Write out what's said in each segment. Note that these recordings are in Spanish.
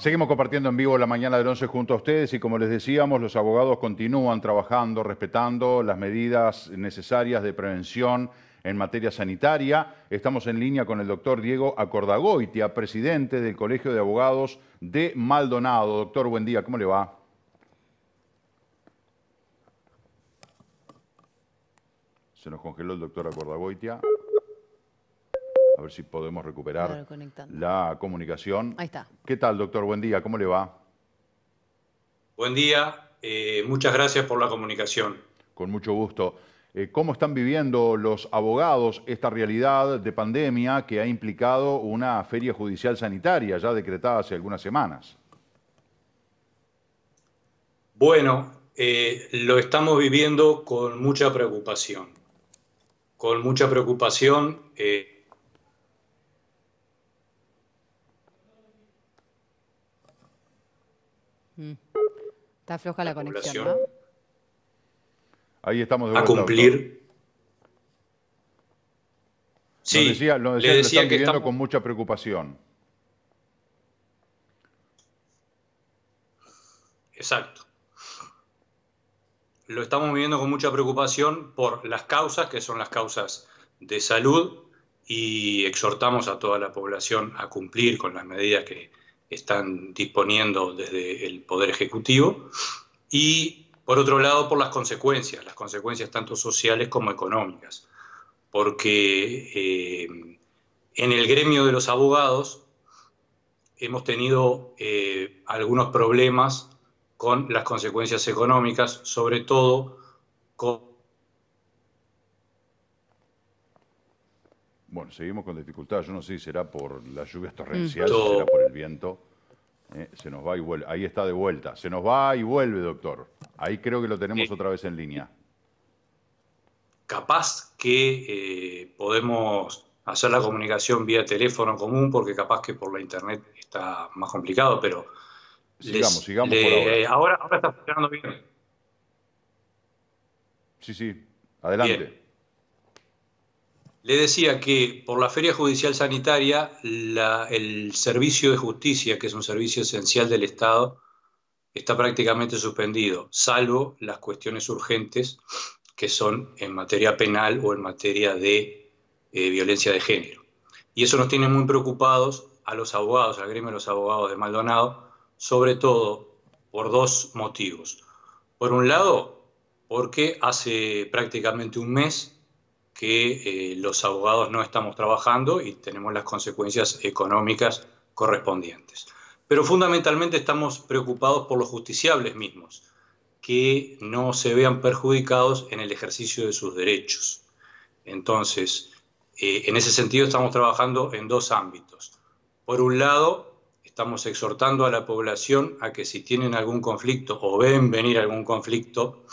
Seguimos compartiendo en vivo la mañana del 11 junto a ustedes y como les decíamos, los abogados continúan trabajando, respetando las medidas necesarias de prevención en materia sanitaria. Estamos en línea con el doctor Diego Acordagoitia, presidente del Colegio de Abogados de Maldonado. Doctor, buen día, ¿cómo le va? Se nos congeló el doctor Acordagoitia a ver si podemos recuperar la comunicación. Ahí está. ¿Qué tal, doctor? Buen día, ¿cómo le va? Buen día, eh, muchas gracias por la comunicación. Con mucho gusto. Eh, ¿Cómo están viviendo los abogados esta realidad de pandemia que ha implicado una feria judicial sanitaria ya decretada hace algunas semanas? Bueno, eh, lo estamos viviendo con mucha preocupación. Con mucha preocupación Está floja la, conexión, ¿no? Ahí estamos de vuelta. A cumplir. Sí, decía, nos decía, le decía lo están que viviendo con mucha preocupación. Exacto. Lo estamos viviendo con mucha preocupación por las causas, que son las causas de salud, y exhortamos a toda la población a cumplir con las medidas que, están disponiendo desde el Poder Ejecutivo y, por otro lado, por las consecuencias, las consecuencias tanto sociales como económicas, porque eh, en el gremio de los abogados hemos tenido eh, algunos problemas con las consecuencias económicas, sobre todo con Bueno, seguimos con dificultades. Yo no sé si será por las lluvias torrenciales, o mm. será por el viento. Eh, se nos va y vuelve. Ahí está de vuelta. Se nos va y vuelve, doctor. Ahí creo que lo tenemos otra vez en línea. Capaz que eh, podemos hacer la comunicación vía teléfono común, porque capaz que por la internet está más complicado, pero. Sigamos, sigamos por ahora. ahora. está funcionando bien. Sí, sí. Adelante. Le decía que por la Feria Judicial Sanitaria, el servicio de justicia, que es un servicio esencial del Estado, está prácticamente suspendido, salvo las cuestiones urgentes que son en materia penal o en materia de eh, violencia de género. Y eso nos tiene muy preocupados a los abogados, al gremio de los abogados de Maldonado, sobre todo por dos motivos. Por un lado, porque hace prácticamente un mes que eh, los abogados no estamos trabajando y tenemos las consecuencias económicas correspondientes. Pero fundamentalmente estamos preocupados por los justiciables mismos, que no se vean perjudicados en el ejercicio de sus derechos. Entonces, eh, en ese sentido estamos trabajando en dos ámbitos. Por un lado, estamos exhortando a la población a que si tienen algún conflicto o ven venir algún conflicto,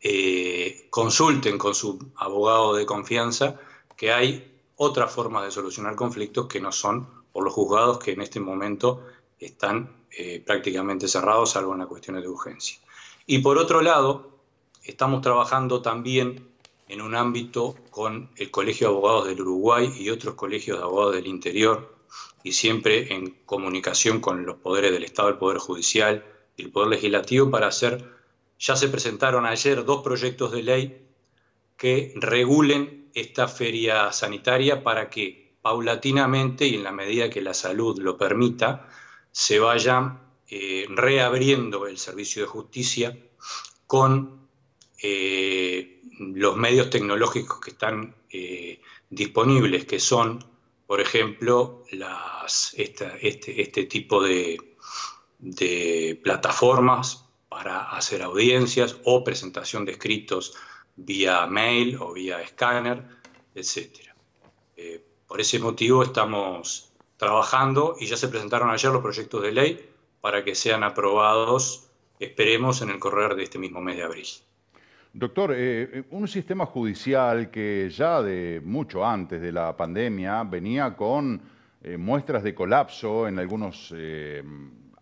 eh, consulten con su abogado de confianza que hay otras formas de solucionar conflictos que no son por los juzgados que en este momento están eh, prácticamente cerrados, salvo en las cuestiones de urgencia. Y por otro lado, estamos trabajando también en un ámbito con el Colegio de Abogados del Uruguay y otros colegios de abogados del interior, y siempre en comunicación con los poderes del Estado, el Poder Judicial y el Poder Legislativo, para hacer ya se presentaron ayer dos proyectos de ley que regulen esta feria sanitaria para que paulatinamente y en la medida que la salud lo permita, se vaya eh, reabriendo el servicio de justicia con eh, los medios tecnológicos que están eh, disponibles, que son, por ejemplo, este, este, tipo de plataformas para hacer audiencias o presentación de escritos vía mail o vía escáner, etc. Eh, por ese motivo estamos trabajando y ya se presentaron ayer los proyectos de ley para que sean aprobados, esperemos, en el correr de este mismo mes de abril. Doctor, eh, eh, un sistema judicial que ya de mucho antes de la pandemia venía con muestras de colapso en algunos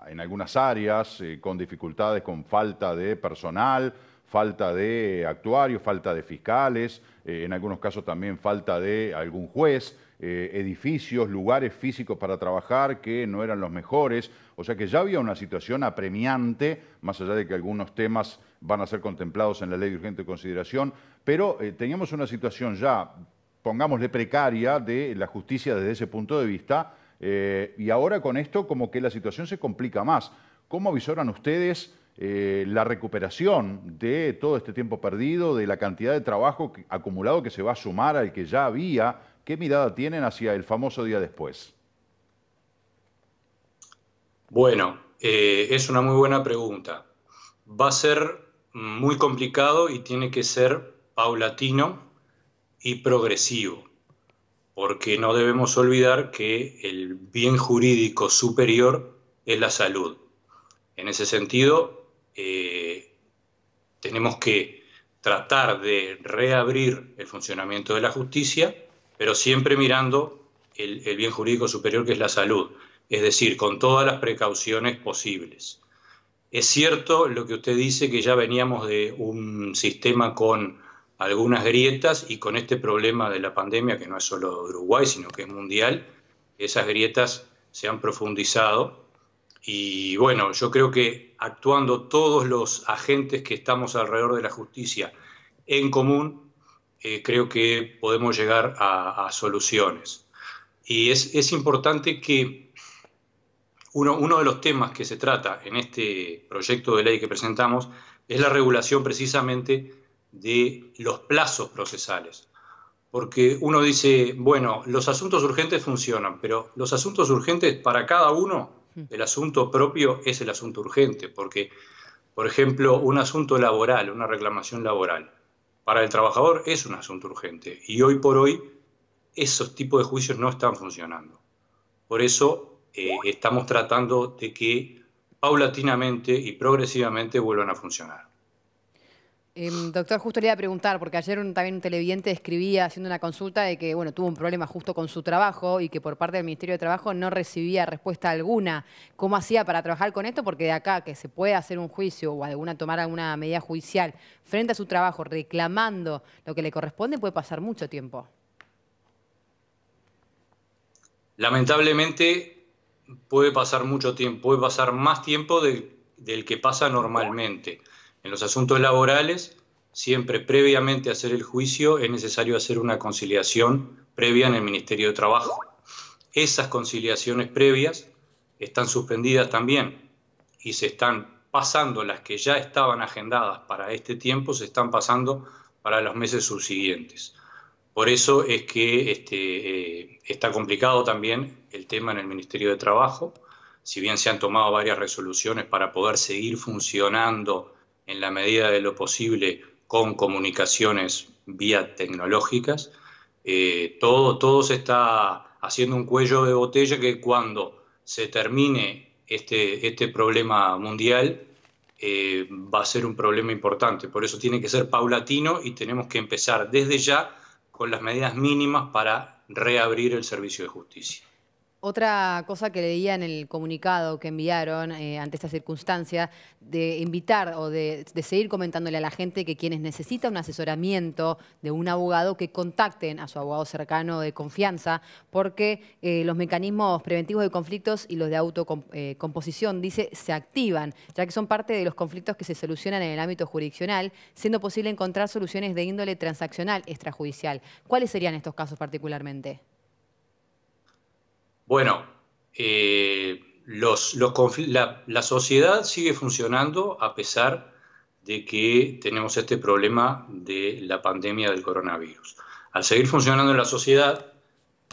en algunas áreas eh, con dificultades, con falta de personal, falta de actuarios, falta de fiscales, eh, en algunos casos también falta de algún juez, eh, edificios, lugares físicos para trabajar que no eran los mejores. O sea que ya había una situación apremiante, más allá de que algunos temas van a ser contemplados en la ley de urgente consideración, pero teníamos una situación ya, pongámosle precaria, de la justicia desde ese punto de vista eh, y ahora con esto como que la situación se complica más. ¿Cómo avisoran ustedes eh, la recuperación de todo este tiempo perdido, de la cantidad de trabajo acumulado que se va a sumar al que ya había? ¿Qué mirada tienen hacia el famoso día después? Bueno, eh, es una muy buena pregunta. Va a ser muy complicado y tiene que ser paulatino y progresivo porque no debemos olvidar que el bien jurídico superior es la salud. En ese sentido, eh, tenemos que tratar de reabrir el funcionamiento de la justicia, pero siempre mirando el bien jurídico superior que es la salud, es decir, con todas las precauciones posibles. Es cierto lo que usted dice que ya veníamos de un sistema con algunas grietas y con este problema de la pandemia, que no es solo Uruguay, sino que es mundial, esas grietas se han profundizado. Y bueno, yo creo que actuando todos los agentes que estamos alrededor de la justicia en común, eh, creo que podemos llegar a, a soluciones. Y es, es importante que uno, uno de los temas que se trata en este proyecto de ley que presentamos es la regulación precisamente de los plazos procesales. Porque uno dice, bueno, los asuntos urgentes funcionan, pero los asuntos urgentes para cada uno, hmm. el asunto propio es el asunto urgente, porque, por ejemplo, un asunto laboral, una reclamación laboral, para el trabajador es un asunto urgente y hoy por hoy esos tipos de juicios no están funcionando. Por eso eh, estamos tratando de que paulatinamente y progresivamente vuelvan a funcionar. Em, doctor, justo le iba a preguntar, porque ayer también un televidente escribía haciendo una consulta de que bueno, tuvo un problema justo con su trabajo y que por parte del Ministerio de Trabajo no recibía respuesta alguna. ¿Cómo hacía para trabajar con esto? Porque de acá que se puede hacer un juicio o alguna tomar alguna medida judicial frente a su trabajo, reclamando lo que le corresponde, puede pasar mucho tiempo. Lamentablemente puede pasar mucho tiempo, puede pasar más tiempo del que pasa normalmente. En los asuntos laborales, siempre previamente a hacer el juicio es necesario hacer una conciliación previa en el Ministerio de Trabajo. Esas conciliaciones previas están suspendidas también y se están pasando, las que ya estaban agendadas para este tiempo, se están pasando para los meses subsiguientes. Por eso es que este, eh, está complicado también el tema en el Ministerio de Trabajo. Si bien se han tomado varias resoluciones para poder seguir funcionando en la medida de lo posible con comunicaciones vía tecnológicas. Eh, todo, se está haciendo un cuello de botella que cuando se termine este, este problema mundial eh, va a ser un problema importante. Por eso tiene que ser paulatino y tenemos que empezar desde ya con las medidas mínimas para reabrir el servicio de justicia. Otra cosa que leía en el comunicado que enviaron eh, ante esta circunstancia, de invitar o de, seguir comentándole a la gente que quienes necesitan un asesoramiento de un abogado, que contacten a su abogado cercano de confianza, porque eh, los mecanismos preventivos de conflictos y los de autocomposición, eh, dice, se activan, ya que son parte de los conflictos que se solucionan en el ámbito jurisdiccional, siendo posible encontrar soluciones de índole transaccional extrajudicial. ¿Cuáles serían estos casos particularmente? Bueno, eh, la, sociedad sigue funcionando a pesar de que tenemos este problema de la pandemia del coronavirus. Al seguir funcionando en la sociedad,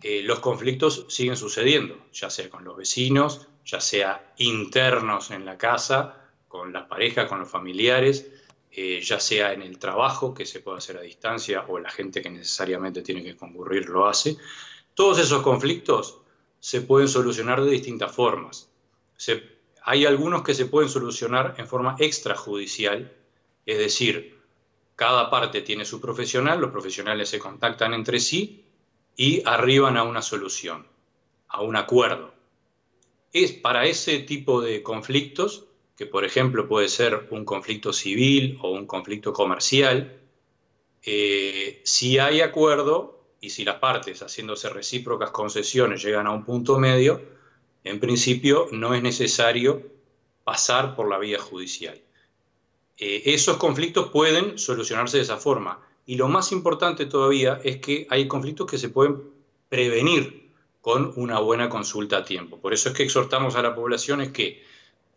eh, los conflictos siguen sucediendo, ya sea con los vecinos, ya sea internos en la casa, con las parejas, con los familiares, eh, ya sea en el trabajo que se puede hacer a distancia o la gente que necesariamente tiene que concurrir lo hace. Todos esos conflictos se pueden solucionar de distintas formas. hay algunos que se pueden solucionar en forma extrajudicial, es decir, cada parte tiene su profesional, los profesionales se contactan entre sí y arriban a una solución, a un acuerdo. Es para ese tipo de conflictos, que por ejemplo puede ser un conflicto civil o un conflicto comercial, eh, si hay acuerdo, y si las partes, haciéndose recíprocas concesiones, llegan a un punto medio, en principio no es necesario pasar por la vía judicial. Eh, esos conflictos pueden solucionarse de esa forma. Y lo más importante todavía es que hay conflictos que se pueden prevenir con una buena consulta a tiempo. Por eso es que exhortamos a la población es que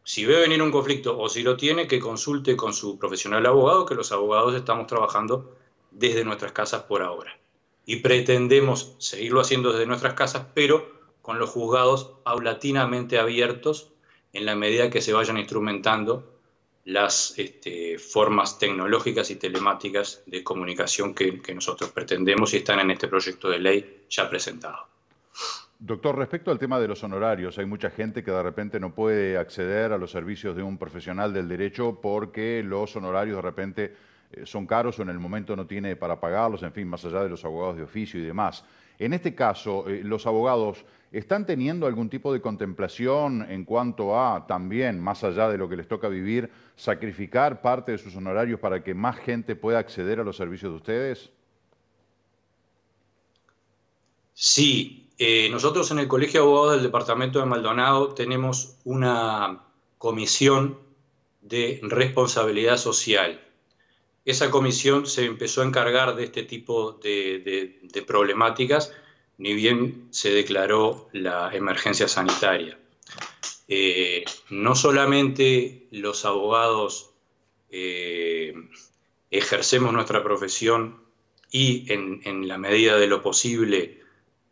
si ve venir un conflicto o si lo tiene, que consulte con su profesional abogado, que los abogados estamos trabajando desde nuestras casas por ahora y pretendemos seguirlo haciendo desde nuestras casas, pero con los juzgados paulatinamente abiertos en la medida que se vayan instrumentando las este, formas tecnológicas y telemáticas de comunicación que, que nosotros pretendemos y están en este proyecto de ley ya presentado. Doctor, respecto al tema de los honorarios, hay mucha gente que de repente no puede acceder a los servicios de un profesional del derecho porque los honorarios de repente eh, son caros o en el momento no tiene para pagarlos, en fin, más allá de los abogados de oficio y demás. En este caso, eh, los abogados están teniendo algún tipo de contemplación en cuanto a también, más allá de lo que les toca vivir, sacrificar parte de sus honorarios para que más gente pueda acceder a los servicios de ustedes. Sí, eh, nosotros en el Colegio de Abogados del Departamento de Maldonado tenemos una comisión de responsabilidad social esa comisión se empezó a encargar de este tipo de, problemáticas, ni bien se declaró la emergencia sanitaria. Eh, no solamente los abogados eh, ejercemos nuestra profesión y en, la medida de lo posible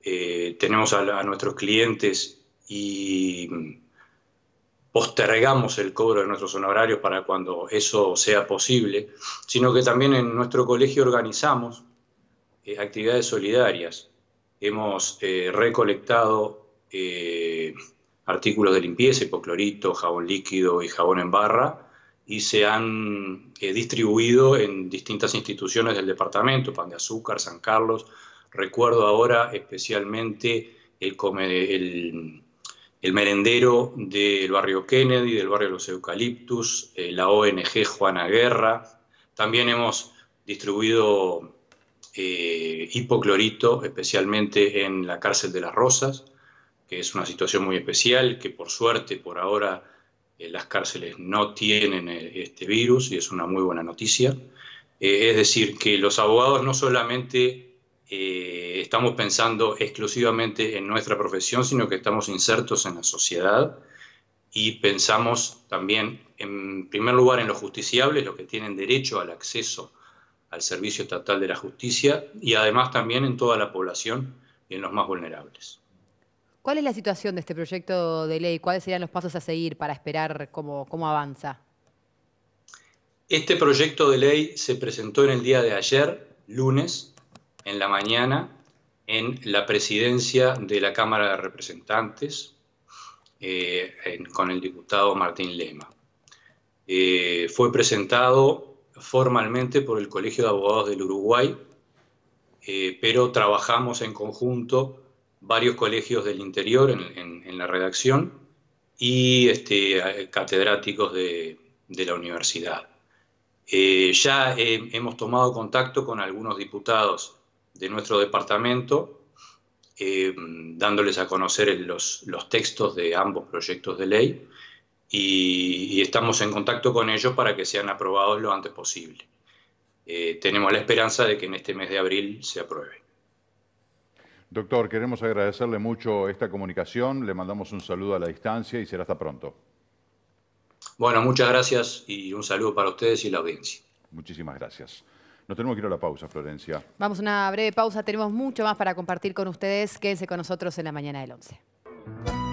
eh, tenemos a nuestros clientes y postergamos el cobro de nuestros honorarios para cuando eso sea posible, sino que también en nuestro colegio organizamos eh, actividades solidarias. Hemos eh, recolectado eh, artículos de limpieza, hipoclorito, jabón líquido y jabón en barra, y se han distribuido en distintas instituciones del departamento, Pan de Azúcar, San Carlos. Recuerdo ahora especialmente el, el el merendero del barrio Kennedy, del barrio Los Eucaliptus, eh, la ONG Juana Guerra. También hemos distribuido eh, hipoclorito, especialmente en la cárcel de las Rosas, que es una situación muy especial, que por suerte por ahora eh, las cárceles no tienen este virus y es una muy buena noticia. es decir, que los abogados no solamente eh, estamos pensando exclusivamente en nuestra profesión, sino que estamos insertos en la sociedad y pensamos también, en primer lugar, en los justiciables, los que tienen derecho al acceso al Servicio Estatal de la Justicia y además también en toda la población y en los más vulnerables. ¿Cuál es la situación de este proyecto de ley? ¿Cuáles serían los pasos a seguir para esperar cómo avanza? Este proyecto de ley se presentó en el día de ayer, lunes, en la mañana en la presidencia de la Cámara de Representantes eh, con el diputado Martín Lema. Eh, fue presentado formalmente por el Colegio de Abogados del Uruguay, eh, pero trabajamos en conjunto varios colegios del interior en, la redacción y este, catedráticos de, la universidad. ya hemos tomado contacto con algunos diputados de nuestro departamento, eh, dándoles a conocer los, textos de ambos proyectos de ley y, estamos en contacto con ellos para que sean aprobados lo antes posible. Eh, tenemos la esperanza de que en este mes de abril se apruebe. Doctor, queremos agradecerle mucho esta comunicación, le mandamos un saludo a la distancia y será hasta pronto. Bueno, muchas gracias y un saludo para ustedes y la audiencia. Muchísimas gracias. Nos tenemos que ir a la pausa, Florencia. Vamos a una breve pausa, tenemos mucho más para compartir con ustedes. Quédense con nosotros en la mañana del 11.